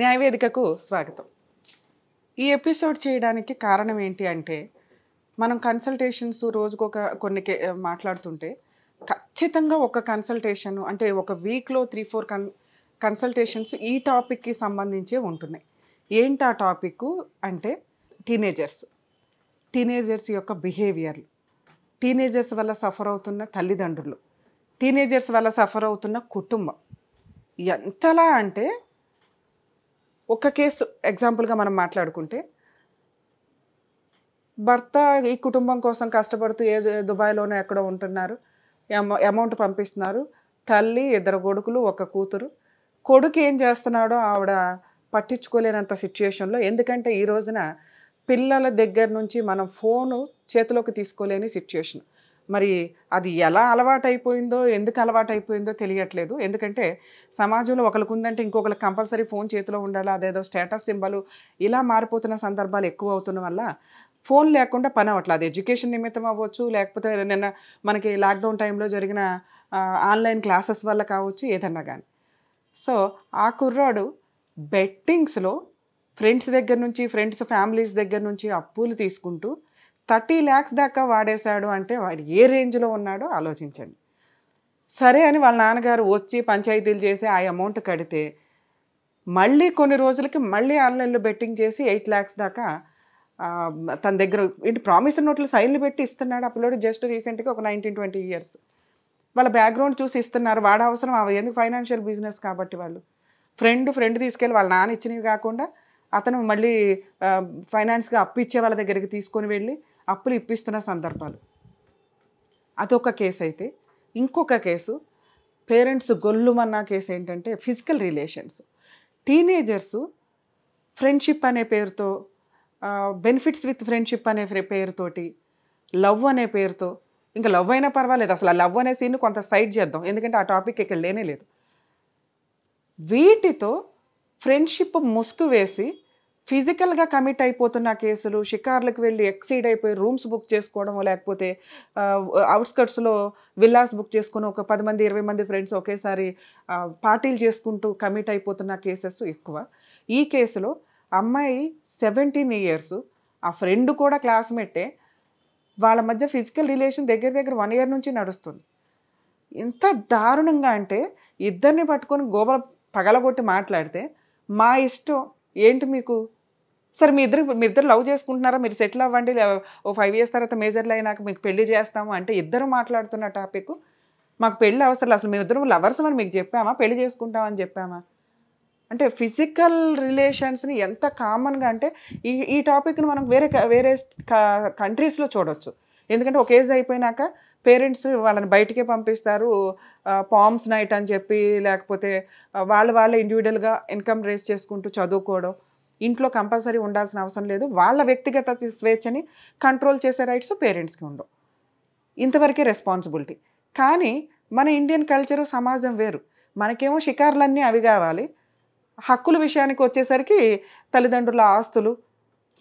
న్యాయవేదికకు స్వాగతం ఈ ఎపిసోడ్ చేయడానికి కారణం ఏంటి అంటే మనం కన్సల్టేషన్స్ రోజుకొక కొన్ని మాట్లాడుతుంటే ఖచ్చితంగా ఒక కన్సల్టేషన్ అంటే ఒక వీక్లో త్రీ ఫోర్ కన్ కన్సల్టేషన్స్ ఈ టాపిక్కి సంబంధించే ఉంటున్నాయి ఏంటి ఆ టాపిక్ అంటే టీనేజర్స్ టీనేజర్స్ యొక్క బిహేవియర్లు టీనేజర్స్ వల్ల సఫర్ అవుతున్న తల్లిదండ్రులు టీనేజర్స్ వల్ల సఫర్ అవుతున్న కుటుంబం ఎంతలా అంటే ఒక్క కేసు ఎగ్జాంపుల్గా మనం మాట్లాడుకుంటే భర్త ఈ కుటుంబం కోసం కష్టపడుతూ ఏ దుబాయ్లోనో ఎక్కడో ఉంటున్నారు అమౌంట్ పంపిస్తున్నారు తల్లి ఇద్దరు కొడుకులు ఒక కూతురు కొడుకు ఏం చేస్తున్నాడో ఆవిడ పట్టించుకోలేనంత సిచ్యుయేషన్లో ఎందుకంటే ఈ రోజున పిల్లల దగ్గర నుంచి మనం ఫోను చేతిలోకి తీసుకోలేని సిచ్యుయేషన్ మరి అది ఎలా అలవాటైపోయిందో ఎందుకు అలవాటైపోయిందో తెలియట్లేదు ఎందుకంటే సమాజంలో ఒకరికి ఉందంటే ఇంకొకరికి కంపల్సరీ ఫోన్ చేతిలో ఉండాలా అదేదో స్టేటస్ సింబల్ ఇలా మారిపోతున్న సందర్భాలు ఎక్కువ అవుతున్న వల్ల ఫోన్ లేకుండా పని అవట్లేదు అది ఎడ్యుకేషన్ నిమిత్తం అవ్వచ్చు లేకపోతే నిన్న మనకి లాక్డౌన్ టైంలో జరిగిన ఆన్లైన్ క్లాసెస్ వల్ల కావచ్చు ఏదన్నా కానీ సో ఆ కుర్రాడు బెట్టింగ్స్లో ఫ్రెండ్స్ దగ్గర నుంచి ఫ్రెండ్స్ ఫ్యామిలీస్ దగ్గర నుంచి అప్పులు తీసుకుంటూ థర్టీ ల్యాక్స్ దాకా వాడేశాడు అంటే వాడు ఏ రేంజ్లో ఉన్నాడో ఆలోచించండి సరే అని వాళ్ళ నాన్నగారు వచ్చి పంచాయతీలు చేసి ఆ అమౌంట్ కడితే మళ్ళీ కొన్ని రోజులకి మళ్ళీ ఆన్లైన్లో బెట్టింగ్ చేసి ఎయిట్ ల్యాక్స్ దాకా తన దగ్గర ఏంటి ప్రామిసర్ నోట్లు సైన్లు పెట్టి ఇస్తున్నాడు అప్పుడు జస్ట్ రీసెంట్గా ఒక నైన్టీన్ ట్వంటీ ఇయర్స్ వాళ్ళ బ్యాక్గ్రౌండ్ చూసి ఇస్తున్నారు వాడ అవసరం అవి ఎందుకు ఫైనాన్షియల్ బిజినెస్ కాబట్టి వాళ్ళు ఫ్రెండ్ ఫ్రెండ్ తీసుకెళ్ళి వాళ్ళ నాన్న ఇచ్చినవి కాకుండా అతను మళ్ళీ ఫైనాన్స్గా అప్పు ఇచ్చే వాళ్ళ దగ్గరికి తీసుకొని వెళ్ళి అప్పులు ఇప్పిస్తున్న సందర్భాలు అదొక కేసు అయితే ఇంకొక కేసు పేరెంట్స్ గొల్లుమన్న కేసు ఏంటంటే ఫిజికల్ రిలేషన్స్ టీనేజర్స్ ఫ్రెండ్షిప్ అనే పేరుతో బెనిఫిట్స్ విత్ ఫ్రెండ్షిప్ అనే పేరుతోటి లవ్ అనే పేరుతో ఇంకా లవ్ అయినా పర్వాలేదు అసలు ఆ లవ్ అనే సీన్ కొంత సైడ్ చేద్దాం ఎందుకంటే ఆ టాపిక్ ఇక్కడ లేనే లేదు వీటితో ఫ్రెండ్షిప్ ముసుగు వేసి ఫిజికల్గా కమిట్ అయిపోతున్న కేసులు షికార్లకు వెళ్ళి ఎక్సీడ్ అయిపోయి రూమ్స్ బుక్ చేసుకోవడం లేకపోతే అవుట్స్కట్స్లో విల్లాస్ బుక్ చేసుకుని ఒక పది మంది ఇరవై మంది ఫ్రెండ్స్ ఒకేసారి పార్టీలు చేసుకుంటూ కమిట్ అయిపోతున్న కేసెస్ ఎక్కువ ఈ కేసులో అమ్మాయి సెవెంటీన్ ఇయర్స్ ఆ ఫ్రెండ్ కూడా క్లాస్మేటే వాళ్ళ మధ్య ఫిజికల్ రిలేషన్ దగ్గర దగ్గర వన్ ఇయర్ నుంచి నడుస్తుంది ఎంత దారుణంగా అంటే ఇద్దరిని పట్టుకొని గోబల పగలగొట్టి మాట్లాడితే మా ఇష్టం ఏంటి మీకు సరే మీ ఇద్దరు మీ ఇద్దరు లవ్ చేసుకుంటున్నారా మీరు సెటిల్ అవ్వండి ఓ ఫైవ్ ఇయర్స్ తర్వాత మేజర్లు అయినాక మీకు పెళ్లి చేస్తాము అంటే ఇద్దరు మాట్లాడుతున్న టాపిక్ మాకు పెళ్ళి అవసరం అసలు మీ ఇద్దరు లవర్స్ అని మీకు చెప్పామా పెళ్లి చేసుకుంటామని చెప్పామా అంటే ఫిజికల్ రిలేషన్స్ని ఎంత కామన్గా అంటే ఈ ఈ టాపిక్ని మనం వేరే వేరే కంట్రీస్లో చూడవచ్చు ఎందుకంటే ఒక ఏజ్ అయిపోయినాక పేరెంట్స్ వాళ్ళని బయటికే పంపిస్తారు పామ్స్ నైట్ అని చెప్పి లేకపోతే వాళ్ళు వాళ్ళే ఇండివిజువల్గా ఇన్కమ్ రేస్ చేసుకుంటూ చదువుకోవడం ఇంట్లో కంపల్సరీ ఉండాల్సిన అవసరం లేదు వాళ్ళ వ్యక్తిగత స్వేచ్ఛని కంట్రోల్ చేసే రైట్స్ పేరెంట్స్కి ఉండవు ఇంతవరకే రెస్పాన్సిబిలిటీ కానీ మన ఇండియన్ కల్చరు సమాజం వేరు మనకేమో షికారులన్నీ అవి కావాలి హక్కుల విషయానికి వచ్చేసరికి తల్లిదండ్రుల ఆస్తులు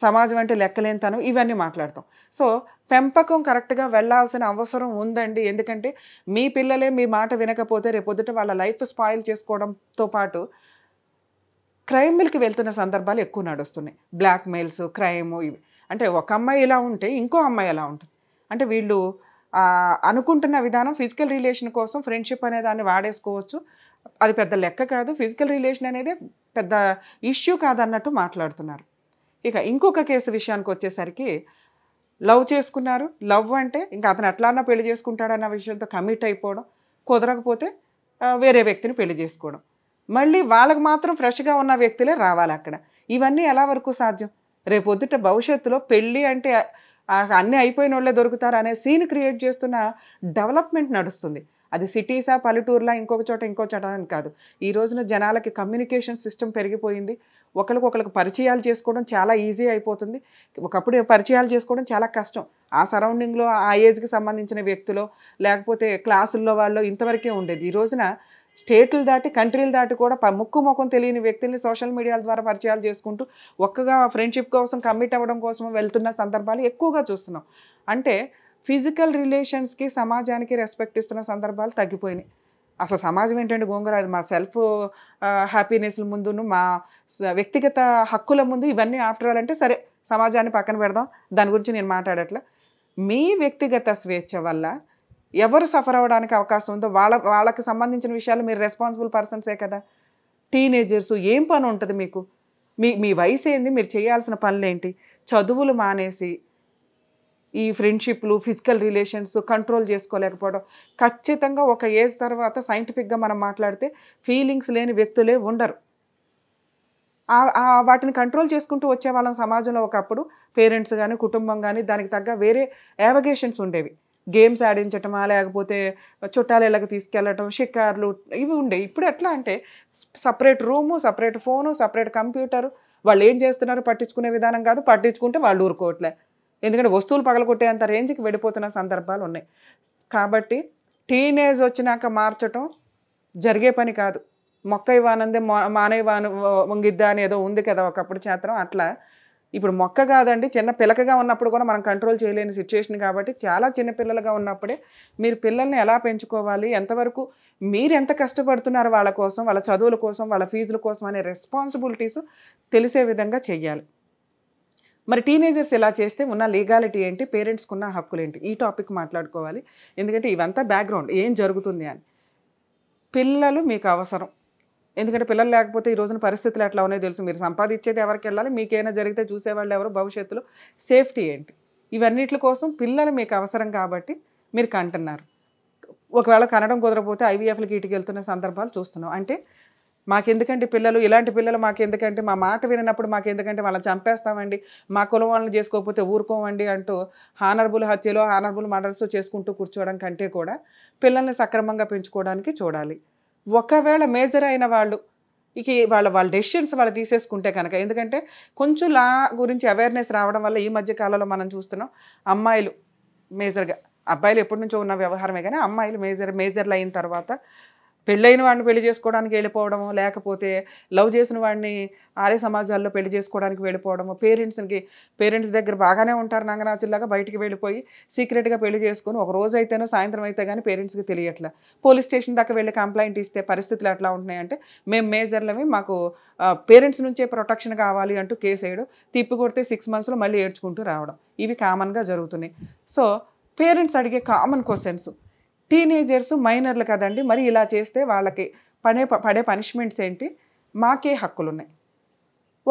సమాజం అంటే లెక్కలేనితనం ఇవన్నీ మాట్లాడతాం సో పెంపకం కరెక్ట్గా వెళ్ళాల్సిన అవసరం ఉందండి ఎందుకంటే మీ పిల్లలే మీ మాట వినకపోతే రేపొద్దుట వాళ్ళ లైఫ్ స్పాయిల్ చేసుకోవడంతో పాటు క్రైమ్ మిల్కి వెళ్తున్న సందర్భాలు ఎక్కువ నడుస్తున్నాయి బ్లాక్ మెయిల్స్ క్రైమ్ ఇవి అంటే ఒక అమ్మాయి ఇలా ఉంటే ఇంకో అమ్మాయి ఎలా ఉంటుంది అంటే వీళ్ళు అనుకుంటున్న విధానం ఫిజికల్ రిలేషన్ కోసం ఫ్రెండ్షిప్ అనే దాన్ని వాడేసుకోవచ్చు అది పెద్ద లెక్క కాదు ఫిజికల్ రిలేషన్ అనేది పెద్ద ఇష్యూ కాదన్నట్టు మాట్లాడుతున్నారు ఇక ఇంకొక కేసు విషయానికి వచ్చేసరికి లవ్ చేసుకున్నారు లవ్ అంటే ఇంకా అతను ఎట్లా పెళ్లి చేసుకుంటాడన్న విషయంతో కమిట్ అయిపోవడం కుదరకపోతే వేరే వ్యక్తిని పెళ్లి చేసుకోవడం మళ్ళీ వాళ్ళకు మాత్రం ఫ్రెష్గా ఉన్న వ్యక్తులే రావాలి అక్కడ ఇవన్నీ ఎలా వరకు సాధ్యం రేపొద్దుట భవిష్యత్తులో పెళ్ళి అంటే అన్నీ అయిపోయిన వాళ్ళే దొరుకుతారు అనే సీన్ క్రియేట్ చేస్తున్న డెవలప్మెంట్ నడుస్తుంది అది సిటీసా పల్లెటూరులా ఇంకొక చోట ఇంకో చోట అని కాదు ఈ రోజున జనాలకి కమ్యూనికేషన్ సిస్టమ్ పెరిగిపోయింది ఒకరికి ఒకరికి పరిచయాలు చేసుకోవడం చాలా ఈజీ అయిపోతుంది ఒకప్పుడు పరిచయాలు చేసుకోవడం చాలా కష్టం ఆ సరౌండింగ్లో ఆ ఏజ్కి సంబంధించిన వ్యక్తులు లేకపోతే క్లాసుల్లో వాళ్ళు ఇంతవరకే ఉండేది ఈ రోజున స్టేట్లు దాటి కంట్రీలు దాటి కూడా ముక్కు ముఖం తెలియని వ్యక్తిని సోషల్ మీడియాల ద్వారా పరిచయాలు చేసుకుంటూ ఒక్కగా ఫ్రెండ్షిప్ కోసం కమిట్ అవ్వడం కోసం వెళ్తున్న సందర్భాలు ఎక్కువగా చూస్తున్నాం అంటే ఫిజికల్ రిలేషన్స్కి సమాజానికి రెస్పెక్ట్ ఇస్తున్న సందర్భాలు తగ్గిపోయినాయి అసలు సమాజం ఏంటంటే గోంగూర అది మా సెల్ఫ్ హ్యాపీనెస్ల ముందును మా వ్యక్తిగత హక్కుల ముందు ఇవన్నీ ఆఫ్టర్ ఆల్ అంటే సరే సమాజాన్ని పక్కన పెడదాం దాని గురించి నేను మాట్లాడట్లే మీ వ్యక్తిగత స్వేచ్ఛ వల్ల ఎవరు సఫర్ అవ్వడానికి అవకాశం ఉందో వాళ్ళ వాళ్ళకి సంబంధించిన విషయాలు మీరు రెస్పాన్సిబుల్ పర్సన్సే కదా టీనేజర్స్ ఏం పని ఉంటుంది మీకు మీ మీ వయసు ఏంది మీరు చేయాల్సిన పనులేంటి చదువులు మానేసి ఈ ఫ్రెండ్షిప్లు ఫిజికల్ రిలేషన్స్ కంట్రోల్ చేసుకోలేకపోవడం ఖచ్చితంగా ఒక ఏజ్ తర్వాత సైంటిఫిక్గా మనం మాట్లాడితే ఫీలింగ్స్ లేని వ్యక్తులే ఉండరు వాటిని కంట్రోల్ చేసుకుంటూ వచ్చే వాళ్ళం సమాజంలో ఒకప్పుడు పేరెంట్స్ కానీ కుటుంబం కానీ దానికి తగ్గ వేరే యావగేషన్స్ ఉండేవి గేమ్స్ ఆడించటమా లేకపోతే చుట్టాలు ఇళ్ళకి తీసుకెళ్ళటం షికార్లు ఇవి ఉండే ఇప్పుడు ఎట్లా అంటే separate room separate phone separate computer వాళ్ళు ఏం చేస్తున్నారు పట్టించుకునే విధానం కాదు పట్టించుకుంటే వాళ్ళు ఊరుకోవట్లే ఎందుకంటే వస్తువులు పగలగొట్టేంత రేంజ్కి వెళ్ళిపోతున్న సందర్భాలు ఉన్నాయి కాబట్టి టీనేజ్ వచ్చినాక మార్చటం జరిగే పని కాదు మొక్క ఇవ్వానందే మానవ వంగిద్దా అని ఏదో ఉంది కదా ఒకప్పుడు చేత్రం అట్లా ఇప్పుడు మొక్క కాదండి చిన్న పిల్లకగా ఉన్నప్పుడు కూడా మనం కంట్రోల్ చేయలేని సిచ్యువేషన్ కాబట్టి చాలా చిన్న పిల్లలుగా ఉన్నప్పుడే మీరు పిల్లల్ని ఎలా పెంచుకోవాలి ఎంతవరకు మీరు ఎంత కష్టపడుతున్నారు వాళ్ళ కోసం వాళ్ళ చదువుల కోసం వాళ్ళ ఫీజుల కోసం అనే రెస్పాన్సిబిలిటీస్ తెలిసే విధంగా చెయ్యాలి మరి టీనేజర్స్ ఇలా చేస్తే ఉన్న లీగాలిటీ ఏంటి పేరెంట్స్కి ఉన్న హక్కులు ఏంటి ఈ టాపిక్ మాట్లాడుకోవాలి ఎందుకంటే ఇవంతా బ్యాక్గ్రౌండ్ ఏం జరుగుతుంది అని పిల్లలు మీకు అవసరం ఎందుకంటే పిల్లలు లేకపోతే ఈ రోజున పరిస్థితులు ఎట్లా ఉన్నాయో తెలుసు మీరు సంపాదించేది ఎవరికి వెళ్ళాలి మీకైనా జరిగితే చూసేవాళ్ళు ఎవరు భవిష్యత్తులో సేఫ్టీ ఏంటి ఇవన్నిటి కోసం పిల్లలు మీకు అవసరం కాబట్టి మీరు కంటున్నారు ఒకవేళ కనడం కుదరపోతే ఐవీఎఫ్లకి ఇటుకి వెళ్తున్న సందర్భాలు చూస్తున్నాం అంటే మాకెందుకంటే పిల్లలు ఇలాంటి పిల్లలు మాకెందుకంటే మా మాట వినప్పుడు మాకెందుకంటే వాళ్ళని చంపేస్తామండి మా కులం వాళ్ళని చేసుకోకపోతే ఊరుకోమండి అంటూ హానర్బుల్ హత్యలో హానర్బుల్ మర్డర్స్ చేసుకుంటూ కూర్చోవడం కంటే కూడా పిల్లల్ని సక్రమంగా పెంచుకోవడానికి చూడాలి ఒకవేళ మేజర్ అయిన వాళ్ళు ఇక వాళ్ళ వాళ్ళ డెసిషన్స్ వాళ్ళు తీసేసుకుంటే కనుక ఎందుకంటే కొంచెం లా గురించి అవేర్నెస్ రావడం వల్ల ఈ మధ్య కాలంలో మనం చూస్తున్నాం అమ్మాయిలు మేజర్గా అబ్బాయిలు ఎప్పటి నుంచో ఉన్న వ్యవహారమే కానీ అమ్మాయిలు మేజర్ మేజర్లు అయిన తర్వాత పెళ్ళైన వాడిని పెళ్లి చేసుకోవడానికి వెళ్ళిపోవడము లేకపోతే లవ్ చేసిన వాడిని ఆర్య సమాజాల్లో పెళ్లి చేసుకోవడానికి వెళ్ళిపోవడము పేరెంట్స్కి పేరెంట్స్ దగ్గర బాగానే ఉంటారు నంగనాచుల్లాగా బయటికి వెళ్ళిపోయి సీక్రెట్గా పెళ్లి చేసుకుని ఒక రోజు అయితేనో సాయంత్రం అయితే కానీ పేరెంట్స్కి తెలియట్లా పోలీస్ స్టేషన్ దాకా వెళ్ళి కంప్లైంట్ ఇస్తే పరిస్థితులు ఎట్లా ఉంటున్నాయంటే మేము మేజర్లవి మాకు పేరెంట్స్ నుంచే ప్రొటెక్షన్ కావాలి అంటూ కేసు వేయడం తిప్పి కొడితే సిక్స్ మంత్స్లో మళ్ళీ ఏడ్చుకుంటూ రావడం ఇవి కామన్గా జరుగుతున్నాయి సో పేరెంట్స్ అడిగే కామన్ క్వశ్చన్స్ టీనేజర్స్ మైనర్లు కదండి మరి ఇలా చేస్తే వాళ్ళకి పడే పడే పనిష్మెంట్స్ ఏంటి మాకే హక్కులు ఉన్నాయి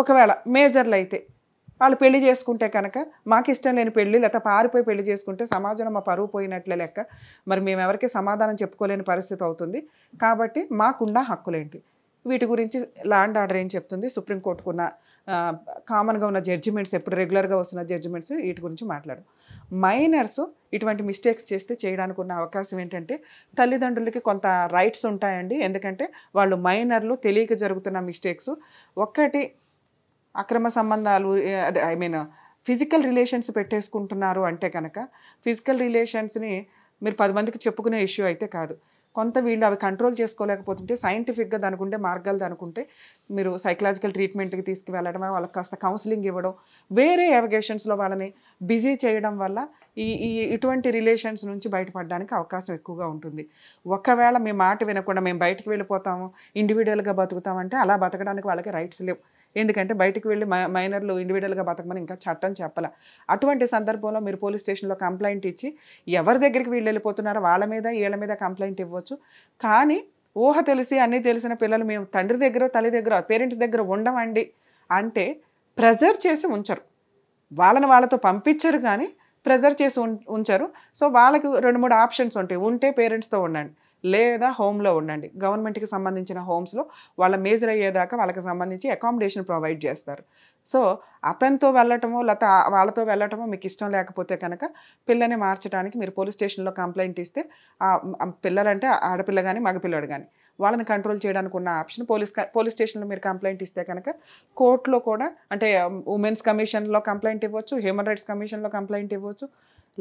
ఒకవేళ మేజర్లు అయితే వాళ్ళు పెళ్లి చేసుకుంటే కనుక మాకు ఇష్టం లేని పెళ్ళి లేకపోతే పారిపోయి పెళ్లి చేసుకుంటే సమాజంలో మా పరువు పోయినట్లే లెక్క మరి మేము ఎవరికి సమాధానం చెప్పుకోలేని పరిస్థితి అవుతుంది కాబట్టి మాకున్న హక్కులేంటి వీటి గురించి ల్యాండ్ ఆర్డర్ ఏం చెప్తుంది సుప్రీంకోర్టుకున్న కామన్గా ఉన్న జడ్జిమెంట్స్ ఎప్పుడు రెగ్యులర్గా వస్తున్న జడ్జిమెంట్స్ వీటి గురించి మాట్లాడు మైనర్స్ ఇటువంటి మిస్టేక్స్ చేస్తే చేయడానికి ఉన్న అవకాశం ఏంటంటే తల్లిదండ్రులకి కొంత రైట్స్ ఉంటాయండి ఎందుకంటే వాళ్ళు మైనర్లు తెలియక జరుగుతున్న మిస్టేక్స్ ఒక్కటి అక్రమ సంబంధాలు అదే ఐ మీన్ ఫిజికల్ రిలేషన్స్ పెట్టేసుకుంటున్నారు అంటే కనుక ఫిజికల్ రిలేషన్స్ని మీరు పది మందికి చెప్పుకునే ఇష్యూ అయితే కాదు కొంత వీళ్ళు అవి కంట్రోల్ చేసుకోలేకపోతుంటే సైంటిఫిక్గా ఉండే మార్గాలు దానికుంటే మీరు సైకలాజికల్ ట్రీట్మెంట్కి తీసుకువెళ్ళడం వాళ్ళకి కాస్త కౌన్సిలింగ్ ఇవ్వడం వేరే ఎవగేషన్స్లో వాళ్ళని బిజీ చేయడం వల్ల ఈ ఈ ఇటువంటి రిలేషన్స్ నుంచి బయటపడడానికి అవకాశం ఎక్కువగా ఉంటుంది ఒకవేళ మీ మాట వినకుండా మేము బయటకు వెళ్ళిపోతాము ఇండివిజువల్గా బతుకుతామంటే అలా బతకడానికి వాళ్ళకి రైట్స్ లేవు ఎందుకంటే బయటకు వెళ్ళి మైనర్లు ఇండివిజువల్గా బతకమని ఇంకా చట్టం చెప్పాల అటువంటి సందర్భంలో మీరు పోలీస్ స్టేషన్లో కంప్లైంట్ ఇచ్చి ఎవరి దగ్గరికి వీళ్ళు వెళ్ళిపోతున్నారో వాళ్ళ మీద వీళ్ళ మీద కంప్లైంట్ ఇవ్వచ్చు కానీ ఊహ తెలిసి అన్నీ తెలిసిన పిల్లలు మేము తండ్రి దగ్గర తల్లి దగ్గర పేరెంట్స్ దగ్గర ఉండమండి అంటే ప్రెజర్ చేసి ఉంచరు వాళ్ళని వాళ్ళతో పంపించరు కానీ ప్రెజర్ చేసి ఉంచారు సో వాళ్ళకి రెండు మూడు ఆప్షన్స్ ఉంటాయి ఉంటే పేరెంట్స్తో ఉండండి లేదా హోమ్లో ఉండండి గవర్నమెంట్కి సంబంధించిన హోమ్స్లో వాళ్ళ మేజర్ అయ్యేదాకా వాళ్ళకి సంబంధించి అకామిడేషన్ ప్రొవైడ్ చేస్తారు సో అతనితో వెళ్ళటమో లేకపోతే వాళ్ళతో వెళ్ళటమో మీకు ఇష్టం లేకపోతే కనుక పిల్లని మార్చడానికి మీరు పోలీస్ స్టేషన్లో కంప్లైంట్ ఇస్తే పిల్లలంటే ఆడపిల్ల కానీ మగపిల్లడు కానీ వాళ్ళని కంట్రోల్ చేయడానికి ఉన్న ఆప్షన్ పోలీస్ పోలీస్ స్టేషన్లో మీరు కంప్లైంట్ ఇస్తే కనుక కోర్టులో కూడా అంటే ఉమెన్స్ కమిషన్లో కంప్లైంట్ ఇవ్వచ్చు హ్యూమన్ రైట్స్ కమిషన్లో కంప్లైంట్ ఇవ్వచ్చు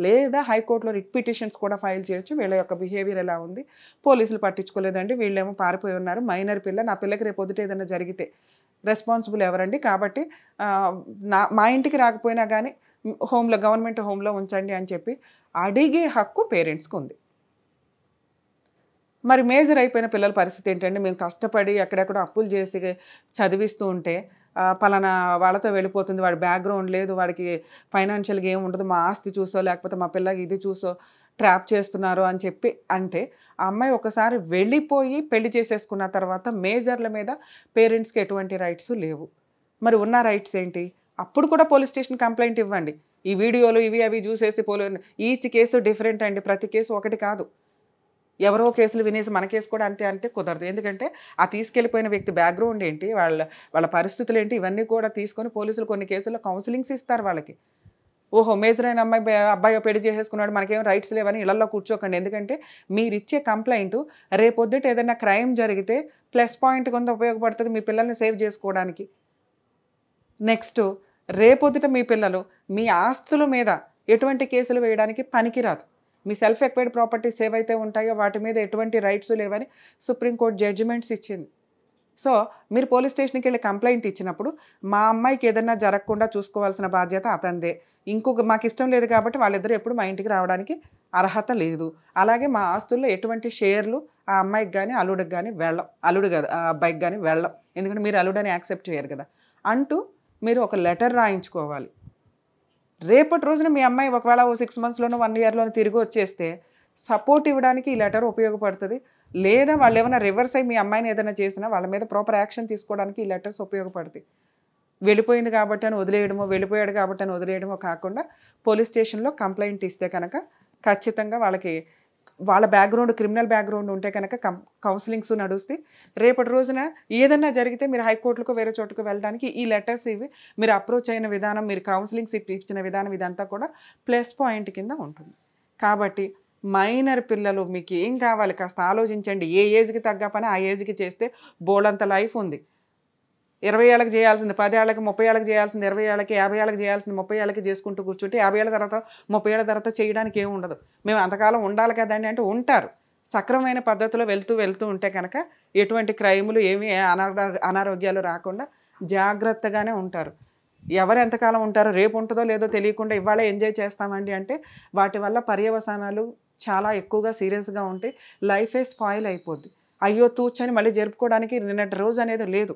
లేదా హైకోర్టులో రిట్ పిటిషన్స్ కూడా ఫైల్ చేయొచ్చు వీళ్ళ యొక్క బిహేవియర్ ఎలా ఉంది పోలీసులు పట్టించుకోలేదండి వీళ్ళేమో పారిపోయి ఉన్నారు మైనర్ పిల్ల నా పిల్లకి రేపు పొద్దుట ఏదైనా జరిగితే రెస్పాన్సిబుల్ ఎవరండి కాబట్టి నా మా ఇంటికి రాకపోయినా కానీ హోమ్లో గవర్నమెంట్ హోమ్లో ఉంచండి అని చెప్పి అడిగే హక్కు పేరెంట్స్కి ఉంది మరి మేజర్ అయిపోయిన పిల్లల పరిస్థితి ఏంటంటే మేము కష్టపడి ఎక్కడెక్కడో అప్పులు చేసి చదివిస్తూ ఉంటే పలానా వాళ్ళతో వెళ్ళిపోతుంది వాడి బ్యాక్గ్రౌండ్ లేదు వాడికి ఫైనాన్షియల్గా ఏమి ఉండదు మా ఆస్తి చూసో లేకపోతే మా పిల్లకి ఇది చూసో ట్రాప్ చేస్తున్నారు అని చెప్పి అంటే ఆ అమ్మాయి ఒకసారి వెళ్ళిపోయి పెళ్లి చేసేసుకున్న తర్వాత మేజర్ల మీద పేరెంట్స్కి ఎటువంటి రైట్స్ లేవు మరి ఉన్న రైట్స్ ఏంటి అప్పుడు కూడా పోలీస్ స్టేషన్ కంప్లైంట్ ఇవ్వండి ఈ వీడియోలు ఇవి అవి చూసేసి పోలీ ఈచ్ కేసు డిఫరెంట్ అండి ప్రతి కేసు ఒకటి కాదు ఎవరో కేసులు వినేసి మన కేసు కూడా అంతే అంటే కుదరదు ఎందుకంటే ఆ తీసుకెళ్ళిపోయిన వ్యక్తి బ్యాక్గ్రౌండ్ ఏంటి వాళ్ళ వాళ్ళ పరిస్థితులు ఏంటి ఇవన్నీ కూడా తీసుకొని పోలీసులు కొన్ని కేసుల్లో కౌన్సిలింగ్స్ ఇస్తారు వాళ్ళకి ఓహో మేజర్ అయిన అమ్మాయి అబ్బాయి పెళ్లి చేసేసుకున్నాడు మనకేం రైట్స్ లేవని ఇళ్లలో కూర్చోకండి ఎందుకంటే మీరు ఇచ్చే కంప్లైంట్ రేపొద్దుట ఏదైనా క్రైమ్ జరిగితే ప్లస్ పాయింట్ కొంత ఉపయోగపడుతుంది మీ పిల్లల్ని సేవ్ చేసుకోవడానికి నెక్స్ట్ రేపొద్దుట మీ పిల్లలు మీ ఆస్తుల మీద ఎటువంటి కేసులు వేయడానికి పనికిరాదు మీ సెల్ఫ్ ఎక్వైడ్ ప్రాపర్టీస్ ఏవైతే ఉంటాయో వాటి మీద ఎటువంటి రైట్స్ లేవని సుప్రీంకోర్టు జడ్జిమెంట్స్ ఇచ్చింది సో మీరు పోలీస్ స్టేషన్కి వెళ్ళి కంప్లైంట్ ఇచ్చినప్పుడు మా అమ్మాయికి ఏదైనా జరగకుండా చూసుకోవాల్సిన బాధ్యత అతనిదే ఇంకొక మాకు ఇష్టం లేదు కాబట్టి వాళ్ళిద్దరూ ఎప్పుడు మా ఇంటికి రావడానికి అర్హత లేదు అలాగే మా ఆస్తుల్లో ఎటువంటి షేర్లు ఆ అమ్మాయికి కానీ అల్లుడికి కానీ వెళ్ళం అల్లుడు కదా ఆ అబ్బాయికి కానీ వెళ్ళం ఎందుకంటే మీరు అల్లుడని యాక్సెప్ట్ చేయరు కదా అంటూ మీరు ఒక లెటర్ రాయించుకోవాలి రేపటి రోజున మీ అమ్మాయి ఒకవేళ ఓ సిక్స్ మంత్స్లోనూ వన్ ఇయర్లోనూ తిరిగి వచ్చేస్తే సపోర్ట్ ఇవ్వడానికి ఈ లెటర్ ఉపయోగపడుతుంది లేదా వాళ్ళు ఏమైనా రివర్స్ అయ్యి మీ అమ్మాయిని ఏదైనా చేసినా వాళ్ళ మీద ప్రాపర్ యాక్షన్ తీసుకోవడానికి ఈ లెటర్స్ ఉపయోగపడతాయి వెళ్ళిపోయింది కాబట్టి అని వదిలేయడమో వెళ్ళిపోయాడు కాబట్టి అని వదిలేయడమో కాకుండా పోలీస్ స్టేషన్లో కంప్లైంట్ ఇస్తే కనుక ఖచ్చితంగా వాళ్ళకి వాళ్ళ బ్యాక్గ్రౌండ్ క్రిమినల్ బ్యాక్గ్రౌండ్ ఉంటే కనుక కం కౌన్సిలింగ్స్ నడుస్తే రేపటి రోజున ఏదన్నా జరిగితే మీరు హైకోర్టులకు వేరే చోటుకు వెళ్ళడానికి ఈ లెటర్స్ ఇవి మీరు అప్రోచ్ అయిన విధానం మీరు కౌన్సిలింగ్స్ ఇచ్చిన విధానం ఇదంతా కూడా ప్లస్ పాయింట్ కింద ఉంటుంది కాబట్టి మైనర్ పిల్లలు మీకు ఏం కావాలి కాస్త ఆలోచించండి ఏ ఏజ్కి తగ్గ పని ఆ ఏజ్కి చేస్తే బోల్డంత లైఫ్ ఉంది ఇరవై ఏళ్ళకి చేయాల్సింది పదేళ్ళకి ముప్పై ఏళ్ళకి చేయాల్సింది ఇరవై ఏళ్ళకి యాభై ఏళ్ళకి చేయాల్సింది ముప్పై ఏళ్ళకి చేసుకుంటూ కూర్చుంటే యాభై ఏళ్ళ తర్వాత ముప్పై ఏళ్ళ తర్వాత చేయడానికి ఏమి ఉండదు మేము అంతకాలం ఉండాలి కదండి అంటే ఉంటారు సక్రమైన పద్ధతిలో వెళ్తూ వెళ్తూ ఉంటే కనుక ఎటువంటి క్రైములు ఏమీ అనారోగ్యాలు రాకుండా జాగ్రత్తగానే ఉంటారు ఎవరు ఎంతకాలం ఉంటారో రేపు ఉంటుందో లేదో తెలియకుండా ఇవాళ ఎంజాయ్ చేస్తామండి అంటే వాటి వల్ల పర్యవసానాలు చాలా ఎక్కువగా సీరియస్గా ఉంటే లైఫే స్పాయిల్ అయిపోద్ది అయ్యో తూచని మళ్ళీ జరుపుకోవడానికి నిన్నటి రోజు అనేది లేదు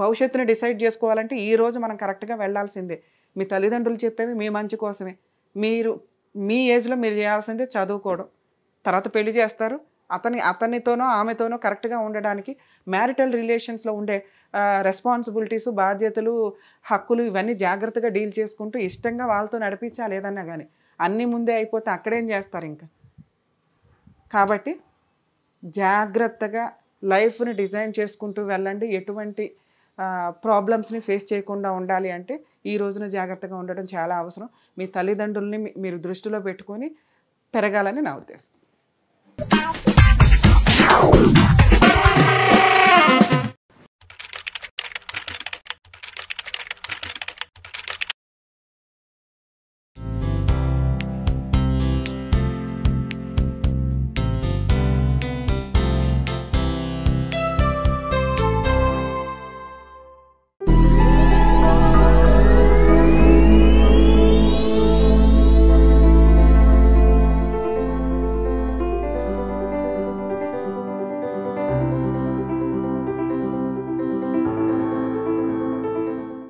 భవిష్యత్తుని డిసైడ్ చేసుకోవాలంటే ఈ రోజు మనం కరెక్ట్గా వెళ్లాల్సిందే మీ తల్లిదండ్రులు చెప్పేవి మీ మంచి కోసమే మీరు మీ ఏజ్లో మీరు చేయాల్సిందే చదువుకోవడం తర్వాత పెళ్లి చేస్తారు అతని అతనితోనో ఆమెతోనో కరెక్ట్గా ఉండడానికి మ్యారిటల్ రిలేషన్స్లో ఉండే రెస్పాన్సిబిలిటీస్ బాధ్యతలు హక్కులు ఇవన్నీ జాగ్రత్తగా డీల్ చేసుకుంటూ ఇష్టంగా వాళ్ళతో నడిపించా లేదన్నా కానీ అన్నీ ముందే అయిపోతే అక్కడేం చేస్తారు ఇంకా కాబట్టి జాగ్రత్తగా లైఫ్ని డిజైన్ చేసుకుంటూ వెళ్ళండి ఎటువంటి ప్రాబ్లమ్స్ని ఫేస్ చేయకుండా ఉండాలి అంటే ఈ రోజున జాగ్రత్తగా ఉండడం చాలా అవసరం మీ తల్లిదండ్రుల్ని మీరు దృష్టిలో పెట్టుకొని పెరగాలని నా ఉద్దేశం